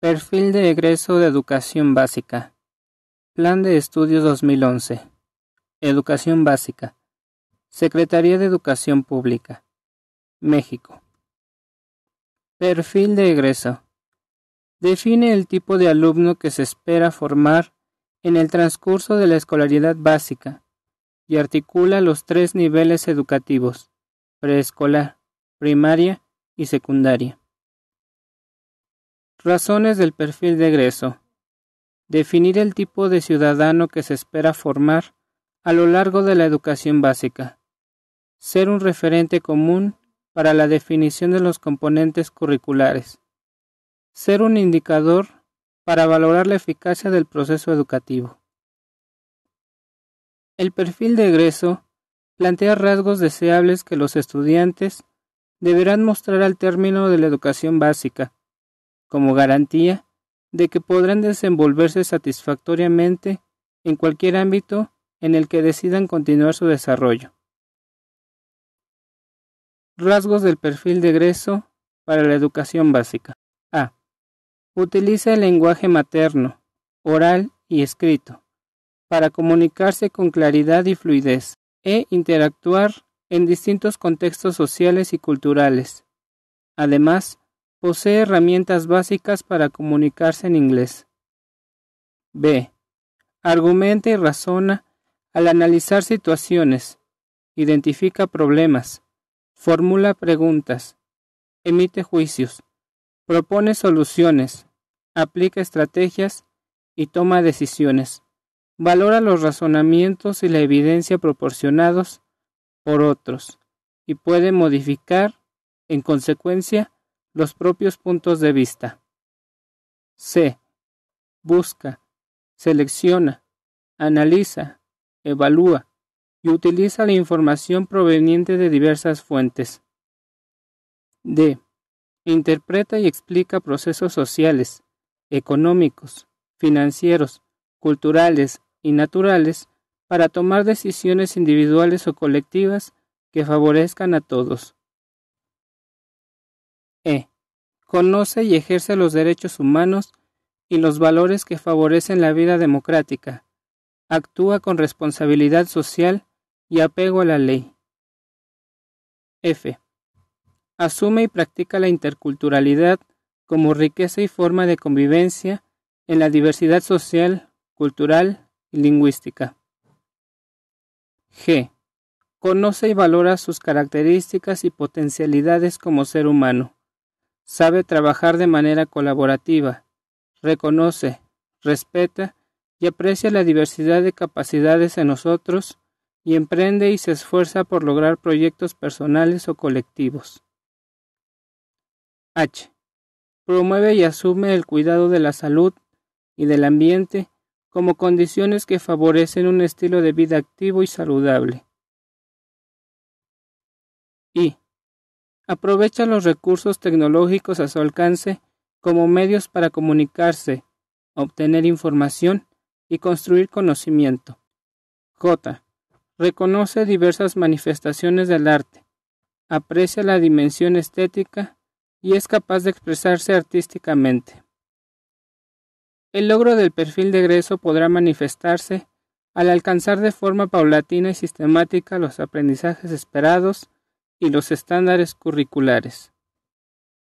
Perfil de egreso de Educación Básica. Plan de Estudios 2011. Educación Básica. Secretaría de Educación Pública. México. Perfil de egreso. Define el tipo de alumno que se espera formar en el transcurso de la escolaridad básica y articula los tres niveles educativos, preescolar, primaria y secundaria. Razones del perfil de egreso. Definir el tipo de ciudadano que se espera formar a lo largo de la educación básica. Ser un referente común para la definición de los componentes curriculares. Ser un indicador para valorar la eficacia del proceso educativo. El perfil de egreso plantea rasgos deseables que los estudiantes deberán mostrar al término de la educación básica como garantía de que podrán desenvolverse satisfactoriamente en cualquier ámbito en el que decidan continuar su desarrollo. Rasgos del perfil de egreso para la educación básica. A. Utiliza el lenguaje materno, oral y escrito, para comunicarse con claridad y fluidez e interactuar en distintos contextos sociales y culturales. Además, Posee herramientas básicas para comunicarse en inglés. B. Argumenta y razona al analizar situaciones, identifica problemas, formula preguntas, emite juicios, propone soluciones, aplica estrategias y toma decisiones. Valora los razonamientos y la evidencia proporcionados por otros y puede modificar, en consecuencia, los propios puntos de vista. C. Busca, selecciona, analiza, evalúa y utiliza la información proveniente de diversas fuentes. D. Interpreta y explica procesos sociales, económicos, financieros, culturales y naturales para tomar decisiones individuales o colectivas que favorezcan a todos. E. Conoce y ejerce los derechos humanos y los valores que favorecen la vida democrática. Actúa con responsabilidad social y apego a la ley. F. Asume y practica la interculturalidad como riqueza y forma de convivencia en la diversidad social, cultural y lingüística. G. Conoce y valora sus características y potencialidades como ser humano sabe trabajar de manera colaborativa, reconoce, respeta y aprecia la diversidad de capacidades en nosotros y emprende y se esfuerza por lograr proyectos personales o colectivos. H. Promueve y asume el cuidado de la salud y del ambiente como condiciones que favorecen un estilo de vida activo y saludable. aprovecha los recursos tecnológicos a su alcance como medios para comunicarse, obtener información y construir conocimiento. J. Reconoce diversas manifestaciones del arte, aprecia la dimensión estética y es capaz de expresarse artísticamente. El logro del perfil de egreso podrá manifestarse al alcanzar de forma paulatina y sistemática los aprendizajes esperados y los estándares curriculares.